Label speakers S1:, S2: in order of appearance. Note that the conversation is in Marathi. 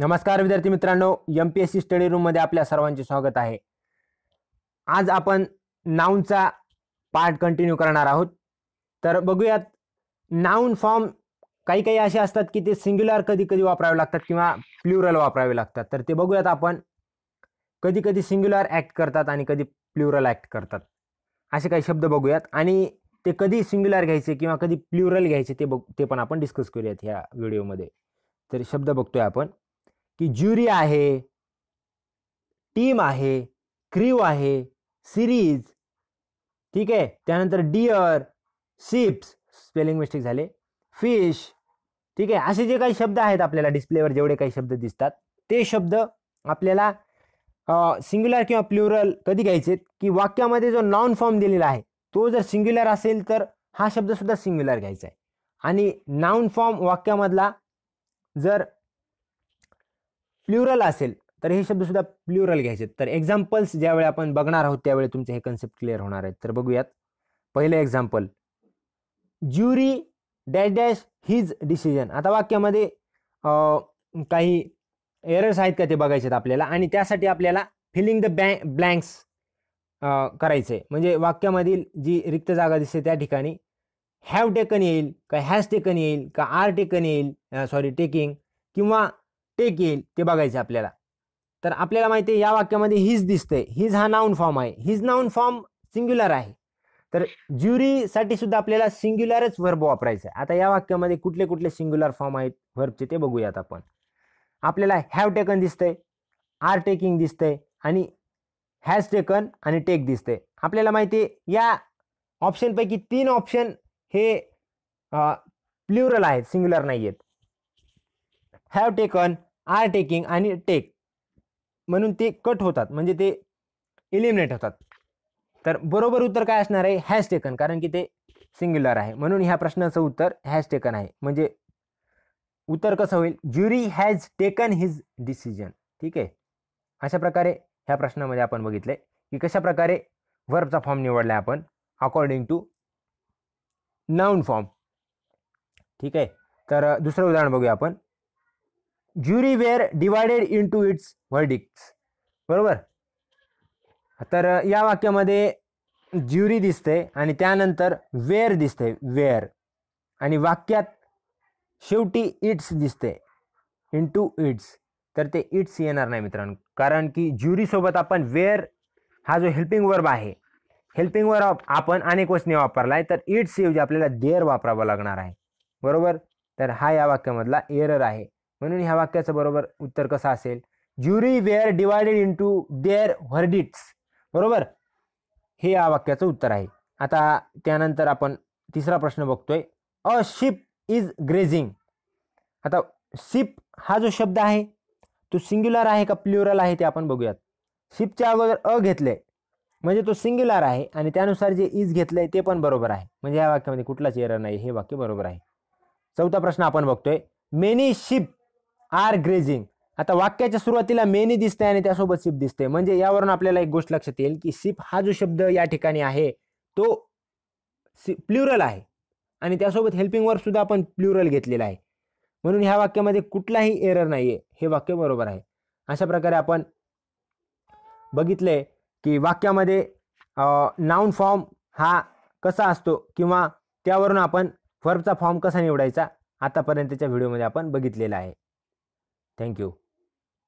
S1: नमस्कार विद्यार्थी मित्रांनो M P S C study रूममध्ये आपल्या सर्वांचे स्वागत आहे आज आपण नाऊनचा पार्ट कंटिन्यू करणार आहोत तर बघूयात नाऊन फॉर्म काही काही असे असतात की ते सिंग्युलर कधी कधी वापरावे लागतात किंवा प्ल्युरल वापरावे लागतात तर ते बघूयात आपण कधी कधी सिंग्युलर ॲक्ट करतात आणि कधी प्ल्युरल ॲक्ट करतात असे काही शब्द बघूयात आणि ते कधी सिंग्युलर घ्यायचे किंवा कधी प्ल्युरल घ्यायचे ते बघ ते पण आपण डिस्कस करूयात ह्या व्हिडिओमध्ये तर शब्द बघतोय आपण की ज्युरी आहे टीम आहे क्रीव आहे सिरीज ठीक आहे त्यानंतर डिअर सिप्स स्पेलिंग मिस्टेक झाले फिश ठीक आहे असे जे काही शब्द आहेत आपल्याला डिस्प्लेवर जेवढे काही शब्द दिसतात ते शब्द आपल्याला सिंग्युलर किंवा प्लुरल कधी घ्यायचे की वाक्यामध्ये जो नॉन फॉर्म दिलेला आहे तो जर सिंग्युलर असेल तर हा शब्दसुद्धा सिंग्युलर घ्यायचा आहे आणि नाऊन फॉर्म वाक्यामधला जर प्ल्युरल असेल तर हे शब्दसुद्धा प्ल्युरल घ्यायचे तर एक्झाम्पल्स ज्यावेळी आपण बघणार आहोत त्यावेळी तुमचे हे कन्सेप्ट क्लिअर होणार आहेत तर बघूयात पहिलं example jury dash dash his decision आता वाक्यामध्ये काही एरर्स आहेत का ते बघायचे आपल्याला आणि त्यासाठी आपल्याला फिलिंग द बॅ ब्लँक्स करायचे म्हणजे वाक्यामधील जी रिक्त जागा दिसते त्या ठिकाणी हॅव टेकन येईल का हॅज टेकन येईल का आर टेकन येईल सॉरी टेकिंग किंवा टेक येईल ते बघायचं आपल्याला तर आपल्याला माहिती आहे या वाक्यामध्ये हिज दिसतंय हिज हा नाऊन फॉर्म आहे हिज नाऊन फॉर्म सिंग्युलर आहे तर ज्युरीसाठी सुद्धा आपल्याला सिंग्युलरच वर्ब वापरायचं आहे आता या वाक्यामध्ये कुठले कुठले सिंग्युलर फॉर्म आहेत वर्बचे ते बघूयात आपण आपल्याला हॅव टेकन दिसतंय आर टेकिंग दिसतंय आणि हॅज टेकन आणि टेक दिसतंय आपल्याला माहिती आहे या ऑप्शनपैकी तीन ऑप्शन हे प्ल्युरल आहेत सिंग्युलर नाही आहेत हॅव टेकन आर टेकिंग आणि टेक म्हणून ते कट होतात म्हणजे ते इलिमिनेट होतात तर बरोबर उत्तर काय असणार आहे हॅज टेकन कारण की ते सिंग्युलर आहे म्हणून ह्या प्रश्नाचं उत्तर हॅज टेकन आहे म्हणजे उत्तर कसं होईल jury has taken his decision ठीक आहे अशा प्रकारे ह्या प्रश्नामध्ये आपण बघितलं की कशा प्रकारे वर्बचा फॉर्म निवडला आपण अकॉर्डिंग टू नाऊन फॉर्म ठीक आहे तर दुसरं उदाहरण बघूया आपण jury were divided into its verdicts बरोबर तर या वाक्यामध्ये ज्युरी दिसते आणि त्यानंतर वेअर दिसते वेअर आणि वाक्यात शेवटी इट्स दिसते इन टू इट्स तर ते इट्स येणार नाही मित्रांनो कारण की ज्युरीसोबत आपण वेअर हा जो हेल्पिंग वर्ब आहे हेल्पिंग वर्ब आपण अनेक वचने वापरला आहे तर इट्स ऐवजी आपल्याला देअर वापरावं लागणार आहे बरोबर तर हा या वाक्यामधला एरर आहे म्हणून ह्या वाक्याचं बरोबर उत्तर कसं असेल jury were divided into their verdicts बरोबर हे या वाक्याचं उत्तर आहे आता त्यानंतर आपण तिसरा प्रश्न बघतोय अ शिप इज ग्रेझिंग आता शिप हा जो शब्द आहे तो सिंग्युलर आहे का प्ल्युरल आहे ते आपण बघूयात शिपच्या अगोदर अ घेतलंय म्हणजे तो सिंग्युलर आहे आणि त्यानुसार जे इज घेतलंय ते पण बरोबर आहे म्हणजे या वाक्यामध्ये कुठलाच एरर नाही हे वाक्य बरोबर आहे चौथा प्रश्न आपण बघतोय मेनी शिप आर ग्रेझिंग आता वाक्याच्या सुरुवातीला मेनी दिसते आणि त्यासोबत शिप दिसते म्हणजे यावरून आपल्याला एक गोष्ट लक्षात येईल की सीप हा जो शब्द या ठिकाणी आहे तो सि प्ल्युरल आहे आणि त्यासोबत हेल्पिंग वर्ब सुद्धा आपण प्ल्युरल घेतलेला आहे म्हणून ह्या वाक्यामध्ये कुठलाही एरर नाही आहे हे वाक्य बरोबर आहे अशा प्रकारे आपण बघितले की वाक्यामध्ये नाऊन फॉर्म हा कसा असतो किंवा त्यावरून आपण वर्बचा फॉर्म कसा निवडायचा आतापर्यंतच्या व्हिडिओमध्ये आपण बघितलेला आहे Thank you.